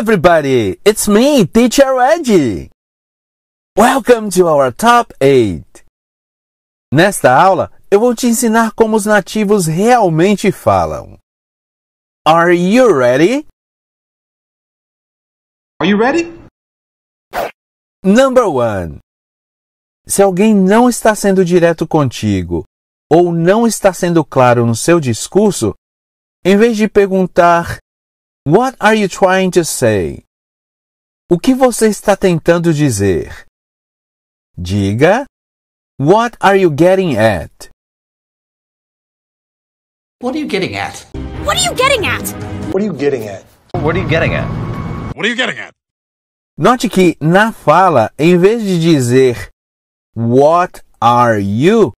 everybody! It's me, Teacher Reggie! Welcome to our Top 8! Nesta aula, eu vou te ensinar como os nativos realmente falam. Are you ready? Are you ready? Number 1 Se alguém não está sendo direto contigo ou não está sendo claro no seu discurso, em vez de perguntar What are you trying to say? O que você está tentando dizer? Diga What are you getting at? What are you getting at? What are you getting at? What are you getting at? What are you getting at? What are you getting at? Note que na fala, em vez de dizer What are you?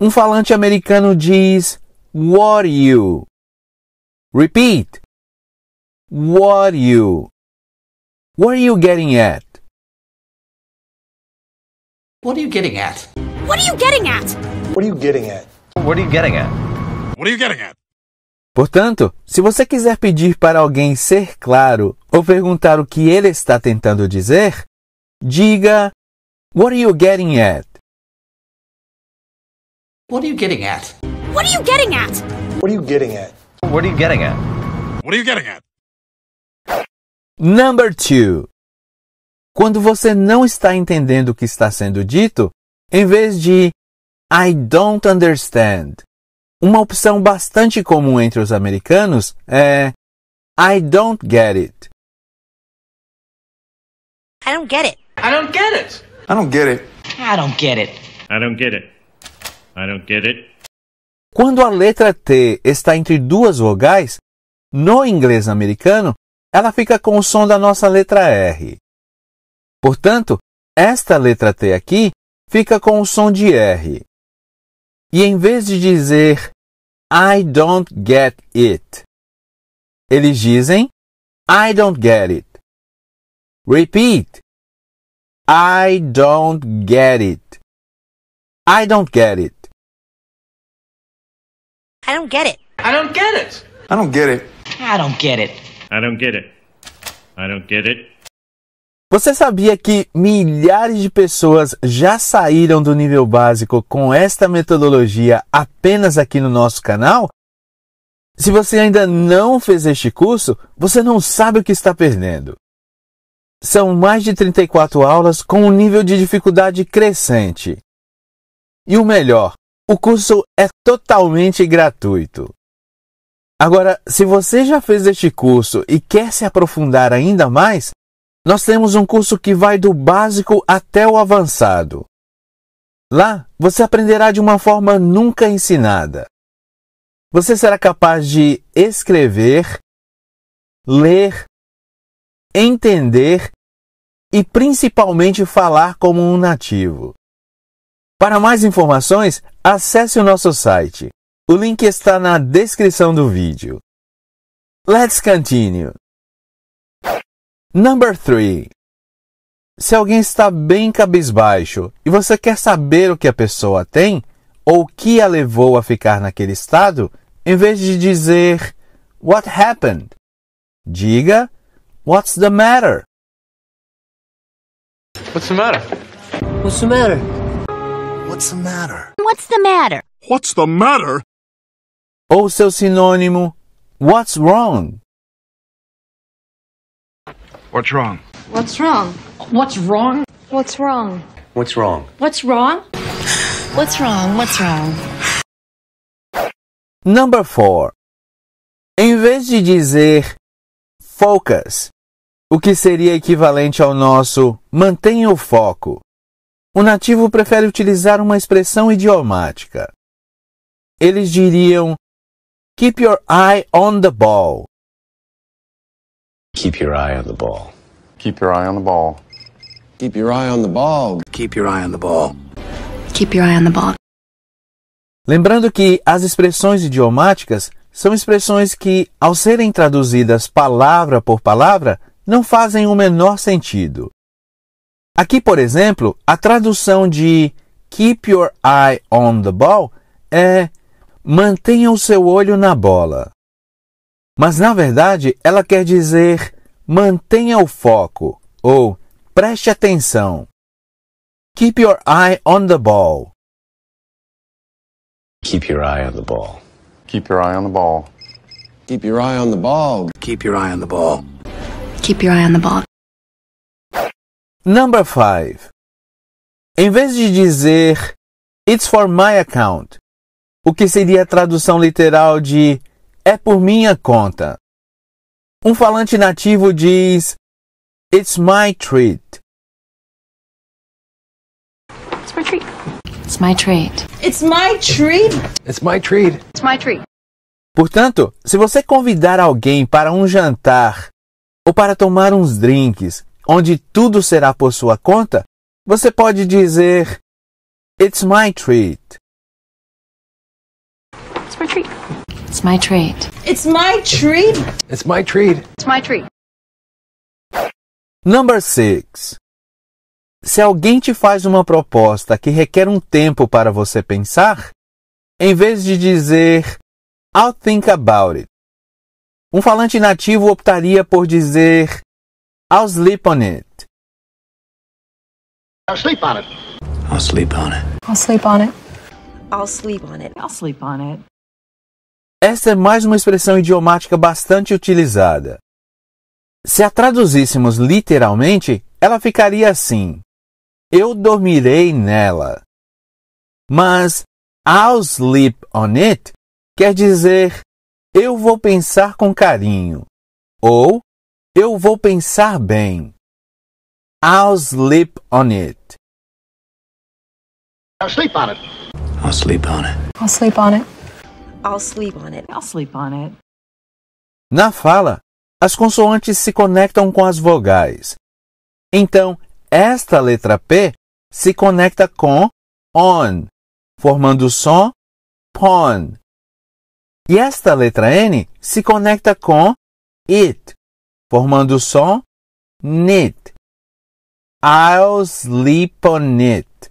Um falante americano diz What you? Repeat. What you? What are you getting at? What are you getting at? What are you getting at? What are you getting at? What are you getting at? What are you getting at? Portanto, se você quiser pedir para alguém ser claro ou perguntar o que ele está tentando dizer, diga What are you getting at? What are you getting at? What are you getting at? What are you getting at? What are you getting at? What are you getting at? Number two. Quando você não está entendendo o que está sendo dito, em vez de I don't understand, uma opção bastante comum entre os americanos é I don't get it. I don't get it. I don't get it. I don't get it. I don't get it. I don't get it. I don't get it. Quando a letra T está entre duas vogais, no inglês americano, ela fica com o som da nossa letra R. Portanto, esta letra T aqui fica com o som de R. E em vez de dizer I don't get it, eles dizem I don't get it. Repeat. I don't get it. I don't get it. I don't get it. I don't get it. I don't get it. I don't get it. I don't get it. I don't get it. Você sabia que milhares de pessoas já saíram do nível básico com esta metodologia apenas aqui no nosso canal? Se você ainda não fez este curso, você não sabe o que está perdendo. São mais de 34 aulas com um nível de dificuldade crescente. E o melhor, o curso é totalmente gratuito. Agora, se você já fez este curso e quer se aprofundar ainda mais, nós temos um curso que vai do básico até o avançado. Lá, você aprenderá de uma forma nunca ensinada. Você será capaz de escrever, ler, entender e principalmente falar como um nativo. Para mais informações, acesse o nosso site o link está na descrição do vídeo. Let's continue. Number 3. Se alguém está bem cabisbaixo e você quer saber o que a pessoa tem ou o que a levou a ficar naquele estado, em vez de dizer What happened? Diga What's the matter? What's the matter? What's the matter? What's the matter? What's the matter? What's the matter? ou seu sinônimo What's wrong? What's wrong? What's wrong? What's wrong? What's wrong? What's wrong? What's wrong? What's wrong? What's wrong? Number 4. Em vez de dizer focus, o que seria equivalente ao nosso mantenha o foco, o nativo prefere utilizar uma expressão idiomática. Eles diriam Keep your eye on the ball. Keep your eye on the ball. Keep your eye on the ball. Keep your eye on the ball. Keep your eye on the ball. Keep your eye on the ball. Lembrando que as expressões idiomáticas são expressões que, ao serem traduzidas palavra por palavra, não fazem o menor sentido. Aqui, por exemplo, a tradução de keep your eye on the ball é mantenha o seu olho na bola. Mas na verdade ela quer dizer mantenha o foco ou preste atenção. Keep your eye on the ball. Keep your eye on the ball. Keep your eye on the ball. Keep your eye on the ball. Keep your eye on the ball. Keep your eye on the ball. Number 5. Em vez de dizer It's for my account, o que seria a tradução literal de é por minha conta. Um falante nativo diz It's my treat. It's my treat. It's my treat. It's my treat. It's my treat. It's my treat. Portanto, se você convidar alguém para um jantar ou para tomar uns drinks, onde tudo será por sua conta, você pode dizer It's my treat. It's my treat. It's my treat. It's my treat. It's my treat. Number 6. Se alguém te faz uma proposta que requer um tempo para você pensar, em vez de dizer I'll think about it, um falante nativo optaria por dizer I'll sleep on it. I'll sleep on it. I'll sleep on it. I'll sleep on it. I'll sleep on it. I'll sleep on it. Esta é mais uma expressão idiomática bastante utilizada. Se a traduzíssemos literalmente, ela ficaria assim: Eu dormirei nela. Mas I'll sleep on it quer dizer eu vou pensar com carinho ou eu vou pensar bem. I'll sleep on it. I'll sleep on it. I'll sleep on it. I'll sleep on it. I'll sleep on it. I'll sleep on it. Na fala, as consoantes se conectam com as vogais. Então, esta letra P se conecta com on, formando o som pon. E esta letra N se conecta com it, formando o som nit. I'll sleep on it.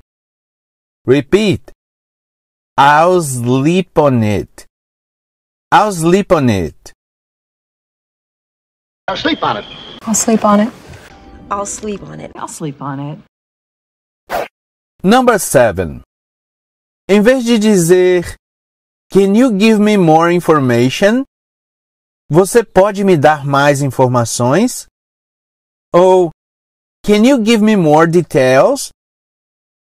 Repeat. I'll sleep on it. I'll sleep on it. I'll sleep on it. I'll sleep on it. I'll sleep on it. I'll sleep on it. Number 7. Em vez de dizer Can you give me more information? Você pode me dar mais informações? Ou Can you give me more details?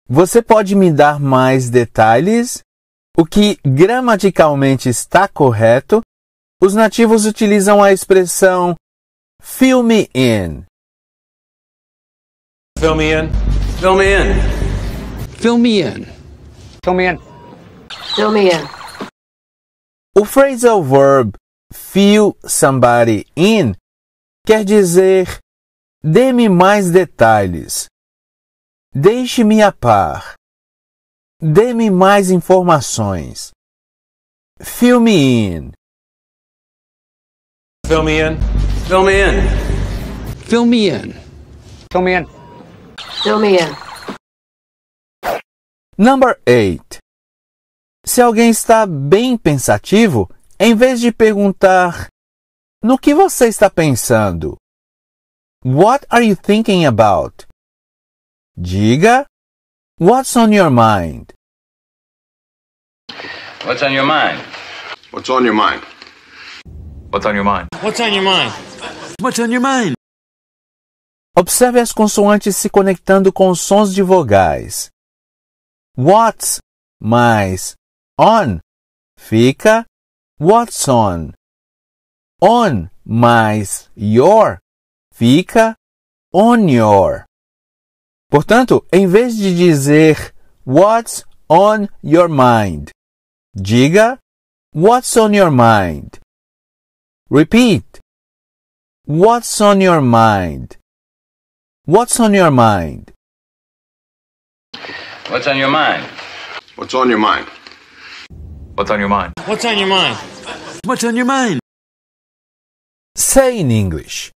Você pode me dar mais detalhes? o que gramaticalmente está correto, os nativos utilizam a expressão fill me in. Fill me in. Fill me in. Fill me in. Fill me in. Fill me in. O phrasal verb fill somebody in quer dizer dê-me mais detalhes. Deixe-me a par. Dê-me mais informações. Fill me in. Fill me in. Fill me in. Fill me in. Fill me in. Fill me in. Number 8. Se alguém está bem pensativo, em vez de perguntar no que você está pensando? What are you thinking about? Diga What's on your mind? What's on your mind? What's on your mind? What's on your mind? What's on your mind? What's on your mind? Observe as consoantes se conectando com os sons de vogais. What's mais on fica what's on. On mais your fica on your. Portanto, em vez de dizer What's on your mind? Diga What's on your mind? Repeat. What's on your mind? What's on your mind? What's on your mind? What's on your mind? What's on your mind? What's on your mind? What's on your mind? Say in English.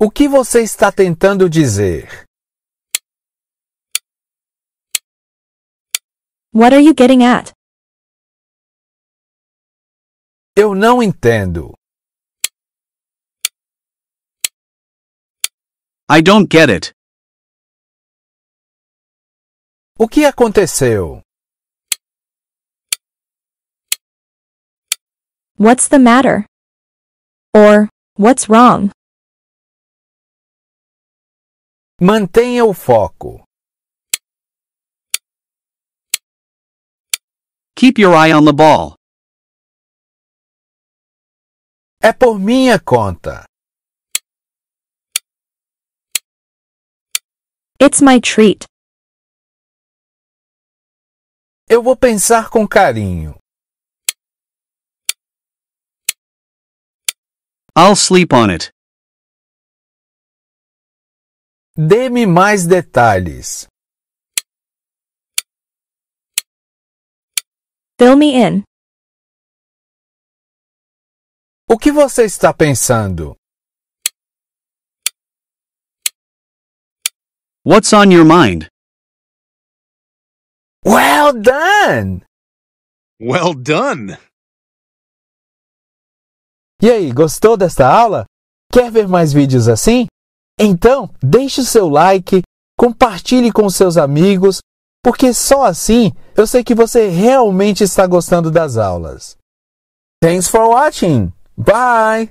O que você está tentando dizer? What are you getting at? Eu não entendo. I don't get it. O que aconteceu? What's the matter? Or, what's wrong? Mantenha o foco. Keep your eye on the ball. É por minha conta. It's my treat. Eu vou pensar com carinho. I'll sleep on it. Dê-me mais detalhes. Fill me in. O que você está pensando? What's on your mind? Well done! Well done! E aí, gostou desta aula? Quer ver mais vídeos assim? Então, deixe o seu like, compartilhe com seus amigos, porque só assim eu sei que você realmente está gostando das aulas. Thanks for watching. Bye.